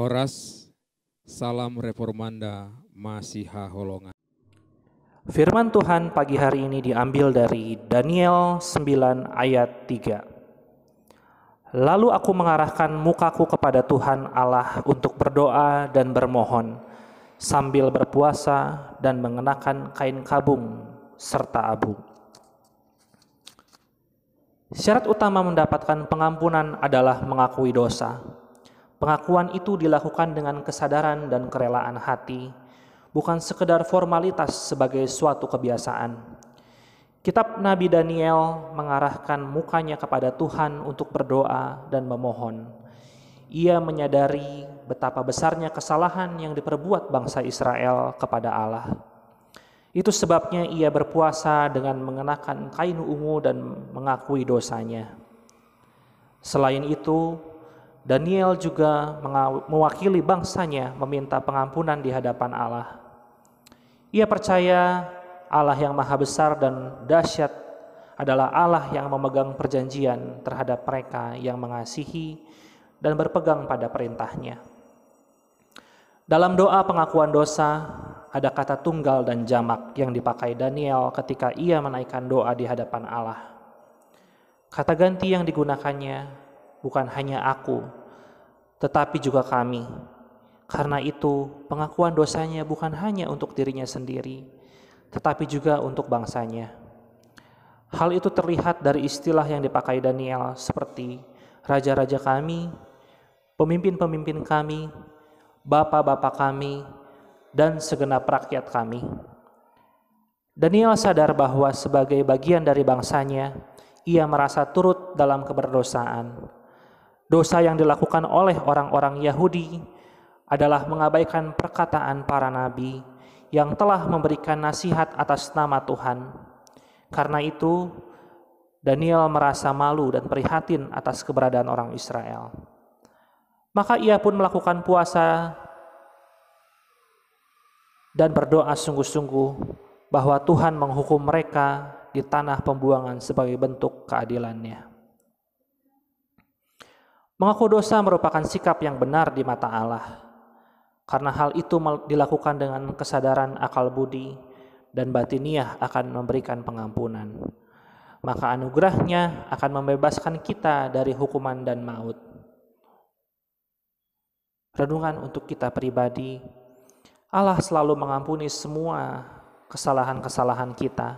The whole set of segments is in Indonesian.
Horas, Salam Reformanda, Masiha Holongan. Firman Tuhan pagi hari ini diambil dari Daniel 9 ayat 3. Lalu aku mengarahkan mukaku kepada Tuhan Allah untuk berdoa dan bermohon, sambil berpuasa dan mengenakan kain kabung serta abu. Syarat utama mendapatkan pengampunan adalah mengakui dosa. Pengakuan itu dilakukan dengan kesadaran dan kerelaan hati, bukan sekedar formalitas sebagai suatu kebiasaan. Kitab Nabi Daniel mengarahkan mukanya kepada Tuhan untuk berdoa dan memohon. Ia menyadari betapa besarnya kesalahan yang diperbuat bangsa Israel kepada Allah. Itu sebabnya ia berpuasa dengan mengenakan kain ungu dan mengakui dosanya. Selain itu, Daniel juga mewakili bangsanya meminta pengampunan di hadapan Allah. Ia percaya Allah yang maha besar dan dahsyat adalah Allah yang memegang perjanjian terhadap mereka yang mengasihi dan berpegang pada perintahnya. Dalam doa pengakuan dosa, ada kata tunggal dan jamak yang dipakai Daniel ketika ia menaikkan doa di hadapan Allah. Kata ganti yang digunakannya bukan hanya aku, tetapi juga kami. Karena itu, pengakuan dosanya bukan hanya untuk dirinya sendiri, tetapi juga untuk bangsanya. Hal itu terlihat dari istilah yang dipakai Daniel seperti raja-raja kami, pemimpin-pemimpin kami, bapak-bapak kami, dan segenap rakyat kami. Daniel sadar bahwa sebagai bagian dari bangsanya, ia merasa turut dalam keberdosaan dosa yang dilakukan oleh orang-orang Yahudi adalah mengabaikan perkataan para nabi yang telah memberikan nasihat atas nama Tuhan. Karena itu, Daniel merasa malu dan prihatin atas keberadaan orang Israel. Maka ia pun melakukan puasa dan berdoa sungguh-sungguh bahwa Tuhan menghukum mereka di tanah pembuangan sebagai bentuk keadilannya. Mengaku dosa merupakan sikap yang benar di mata Allah, karena hal itu dilakukan dengan kesadaran akal budi dan batiniah akan memberikan pengampunan. Maka anugerahnya akan membebaskan kita dari hukuman dan maut. Renungan untuk kita pribadi, Allah selalu mengampuni semua kesalahan-kesalahan kita,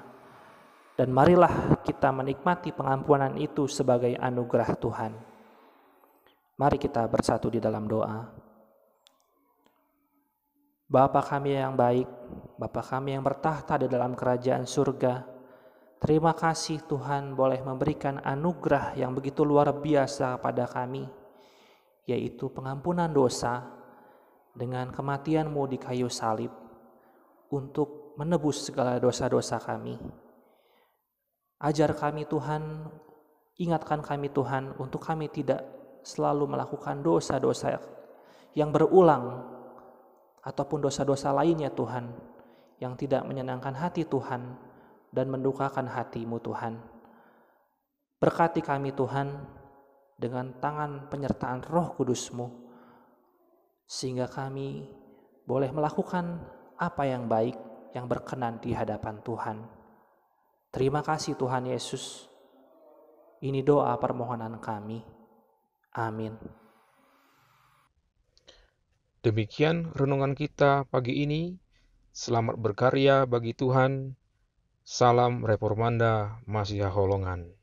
dan marilah kita menikmati pengampunan itu sebagai anugerah Tuhan. Mari kita bersatu di dalam doa. Bapa kami yang baik, Bapa kami yang bertahta di dalam kerajaan surga, terima kasih Tuhan boleh memberikan anugerah yang begitu luar biasa pada kami, yaitu pengampunan dosa dengan kematianmu di kayu salib untuk menebus segala dosa-dosa kami. Ajar kami Tuhan, ingatkan kami Tuhan untuk kami tidak selalu melakukan dosa-dosa yang berulang ataupun dosa-dosa lainnya Tuhan yang tidak menyenangkan hati Tuhan dan mendukakan hatimu Tuhan. Berkati kami Tuhan dengan tangan penyertaan roh kudusmu sehingga kami boleh melakukan apa yang baik yang berkenan di hadapan Tuhan. Terima kasih Tuhan Yesus. Ini doa permohonan kami. Amin. Demikian renungan kita pagi ini. Selamat berkarya bagi Tuhan. Salam Reformanda Masih Holongan.